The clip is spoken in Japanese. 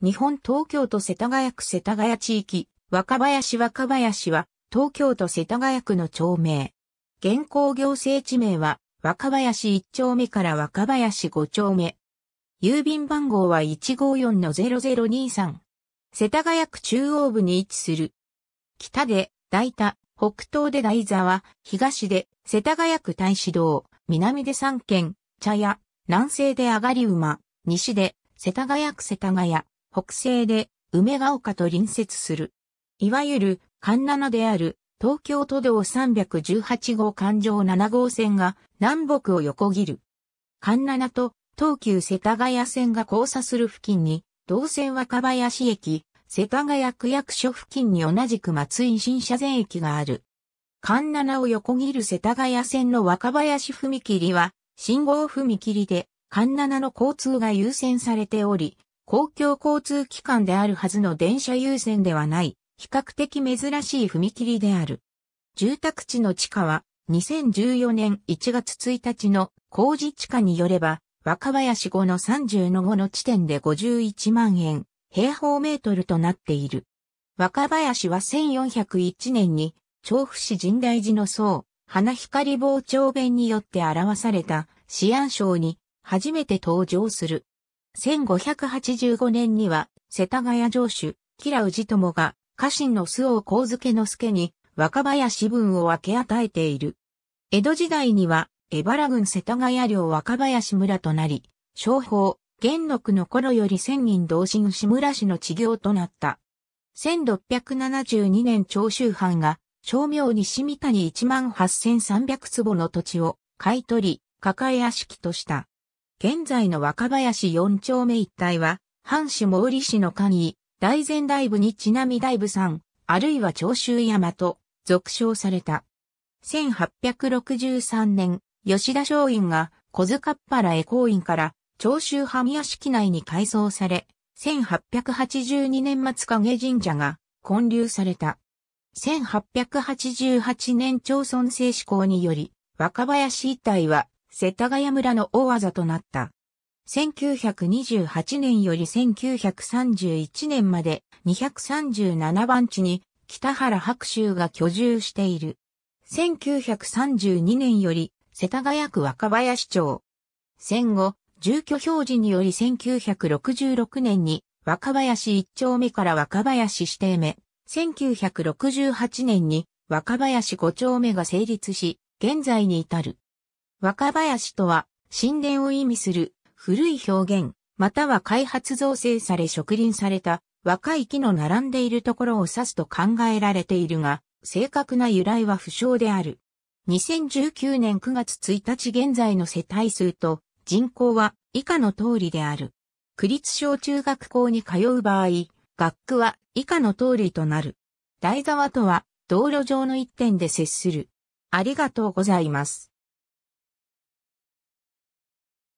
日本東京都世田谷区世田谷地域、若林若林は、東京都世田谷区の町名。現行行政地名は、若林1丁目から若林5丁目。郵便番号は154-0023。世田谷区中央部に位置する。北で、大田、北東で大沢、東で、世田谷区大志堂、南で三軒、茶屋、南西で上がり馬、西で、世田谷区世田谷、北西で梅ヶ丘と隣接する。いわゆる、環七である、東京都道318号環状7号線が南北を横切る。環七と東急世田谷線が交差する付近に、同線若林駅、世田谷区役所付近に同じく松井新車前駅がある。環七を横切る世田谷線の若林踏切は、信号踏切で、環七の交通が優先されており、公共交通機関であるはずの電車優先ではない、比較的珍しい踏切である。住宅地の地価は、2014年1月1日の工事地価によれば、若林後の30の後の地点で51万円、平方メートルとなっている。若林は1401年に、調布市神大寺の僧、花光傍長弁によって表された、市安章に初めて登場する。1585年には、世田谷城主、吉良氏友が、家臣の須王光介の助に、若林分を分け与えている。江戸時代には、江原郡世田谷領若林村となり、商法、元禄の頃より千人同心志村氏の治業となった。1672年長州藩が、商名に清谷1万8300坪の土地を買い取り、抱え屋敷とした。現在の若林四丁目一帯は、藩主毛利氏の官位、大前大部にちなみ大部山、あるいは長州山と、俗称された。1863年、吉田松陰が小塚っ原江公院から長州藩屋敷内に改装され、1882年末影神社が建立された。1888年町村制施行により、若林一帯は世田谷村の大技となった。1928年より1931年まで237番地に北原白州が居住している。1932年より世田谷区若林町。戦後、住居表示により1966年に若林1丁目から若林指定目。1968年に若林5丁目が成立し、現在に至る。若林とは、神殿を意味する古い表現、または開発造成され植林された若い木の並んでいるところを指すと考えられているが、正確な由来は不詳である。2019年9月1日現在の世帯数と人口は以下の通りである。区立小中学校に通う場合、学区は以下の通りとなる。台沢とは道路上の一点で接する。ありがとうございます。